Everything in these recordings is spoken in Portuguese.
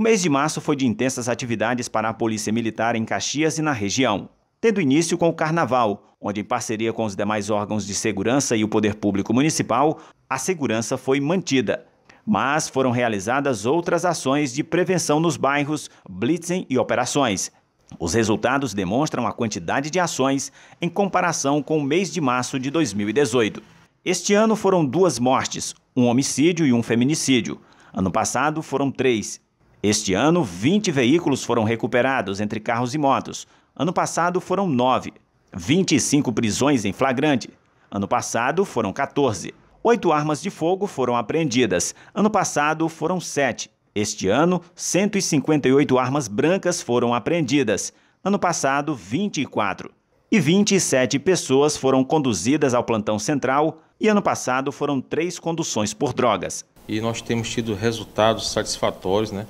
O mês de março foi de intensas atividades para a Polícia Militar em Caxias e na região, tendo início com o Carnaval, onde, em parceria com os demais órgãos de segurança e o Poder Público Municipal, a segurança foi mantida. Mas foram realizadas outras ações de prevenção nos bairros, blitzen e operações. Os resultados demonstram a quantidade de ações em comparação com o mês de março de 2018. Este ano foram duas mortes, um homicídio e um feminicídio. Ano passado foram três, este ano, 20 veículos foram recuperados entre carros e motos. Ano passado foram 9. 25 prisões em flagrante. Ano passado foram 14. Oito armas de fogo foram apreendidas. Ano passado foram 7. Este ano, 158 armas brancas foram apreendidas. Ano passado, 24. E 27 pessoas foram conduzidas ao plantão central e ano passado foram três conduções por drogas. E nós temos tido resultados satisfatórios, né?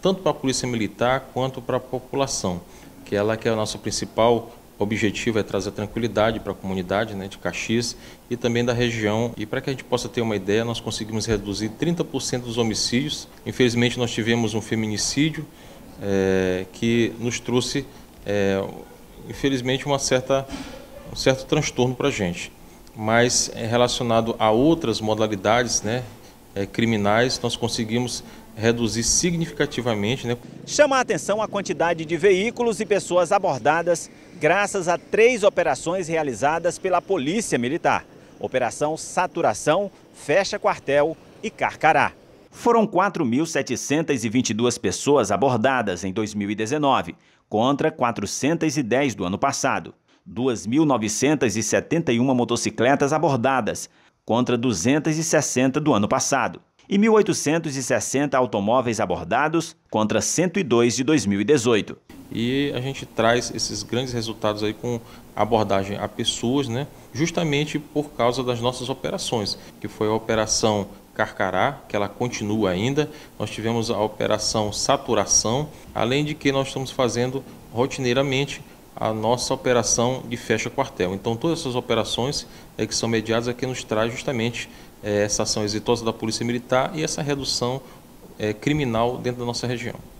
tanto para a Polícia Militar quanto para a população, que ela que é o nosso principal objetivo é trazer tranquilidade para a comunidade né, de Caxias e também da região. E para que a gente possa ter uma ideia, nós conseguimos reduzir 30% dos homicídios. Infelizmente, nós tivemos um feminicídio é, que nos trouxe, é, infelizmente, uma certa, um certo transtorno para a gente. Mas é relacionado a outras modalidades, né, é, criminais, nós conseguimos reduzir significativamente. Né? Chama a atenção a quantidade de veículos e pessoas abordadas graças a três operações realizadas pela Polícia Militar. Operação Saturação, Fecha Quartel e Carcará. Foram 4.722 pessoas abordadas em 2019, contra 410 do ano passado. 2.971 motocicletas abordadas, contra 260 do ano passado, e 1.860 automóveis abordados contra 102 de 2018. E a gente traz esses grandes resultados aí com abordagem a pessoas, né? justamente por causa das nossas operações, que foi a operação Carcará, que ela continua ainda. Nós tivemos a operação saturação, além de que nós estamos fazendo rotineiramente a nossa operação de fecha-quartel. Então, todas essas operações é, que são mediadas é que nos traz justamente é, essa ação exitosa da Polícia Militar e essa redução é, criminal dentro da nossa região.